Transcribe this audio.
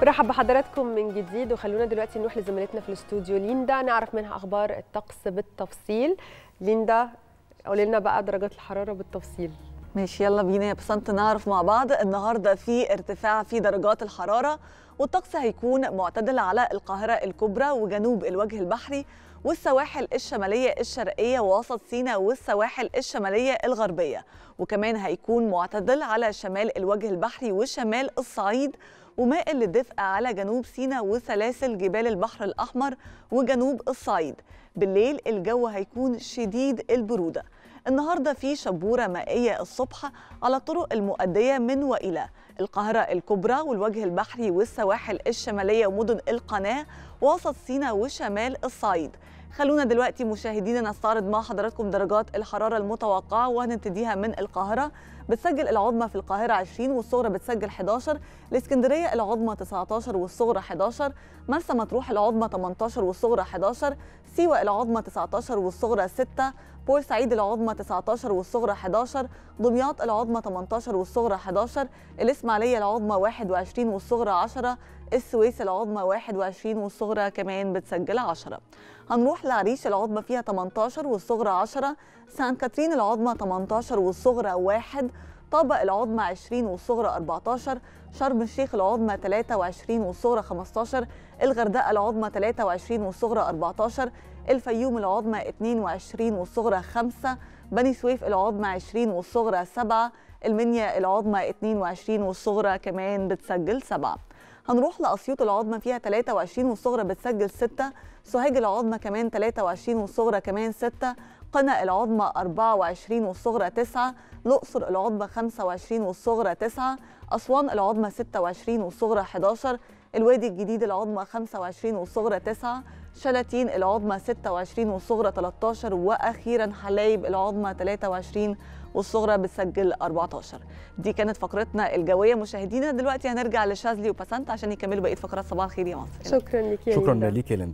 برحب بحضراتكم من جديد وخلونا دلوقتي نروح لزميلتنا في الاستوديو ليندا نعرف منها اخبار الطقس بالتفصيل ليندا قولي لنا بقى درجات الحراره بالتفصيل ماشي يلا بينا يا بسنت نعرف مع بعض النهارده في ارتفاع في درجات الحراره والطقس هيكون معتدل على القاهره الكبرى وجنوب الوجه البحري والسواحل الشماليه الشرقيه ووسط سيناء والسواحل الشماليه الغربيه وكمان هيكون معتدل على شمال الوجه البحري وشمال الصعيد ومائل للدفء على جنوب سيناء وسلاسل جبال البحر الأحمر وجنوب الصعيد بالليل الجو هيكون شديد البرودة النهارده في شبوره مائيه الصبح على الطرق المؤديه من والى القاهره الكبرى والوجه البحري والسواحل الشماليه ومدن القناه وسط سيناء وشمال الصعيد خلونا دلوقتي مشاهدينا نستعرض مع حضراتكم درجات الحراره المتوقعه وهنبتديها من القاهره بتسجل العظمى في القاهره 20 والصغرى بتسجل 11 الاسكندريه العظمى 19 والصغرى 11 مرسى مطروح العظمى 18 والصغرى 11 سيوه العظمى 19 والصغرى 6 بورسعيد العظمى 19 والصغرى 11 دمياط العظمى 18 والصغرى 11 الإسماعيلية العظمى 21 والصغرى 10 السويس العظمى 21 والصغرى كمان بتسجل 10 هنروح لعريش العظمى فيها 18 والصغرى 10 سان كاترين العظمى 18 والصغرى 1 طابق العظمى 20 والصغرى 14 شرم الشيخ العظمى 23 والصغرى 15 الغردقة العظمى 23 والصغرى 14 الفيوم العظمى 22 والصغرى 5 بني سويف العظمى 20 والصغرى 7 المنيا العظمى 22 والصغرى كمان بتسجل 7 هنروح لأسيوط العظمى فيها 23 والصغرى بتسجل 6 سوهاج العظمى كمان 23 والصغرى كمان 6 قنا العظمى 24 والصغرى 9 الأقصر العظمى 25 والصغرى 9 أسوان العظمى 26 والصغرى 11 الوادي الجديد العظمى 25 والصغرى 9 شلاتين العظمى 26 والصغرى 13 واخيرا حلايب العظمى 23 والصغرى بتسجل 14 دي كانت فقرتنا الجويه مشاهدينا دلوقتي هنرجع لشازلي وباسانت عشان يكملوا بقيه فقرات صباح الخير يا مصر شكرا لك شكرا لك يا ليندا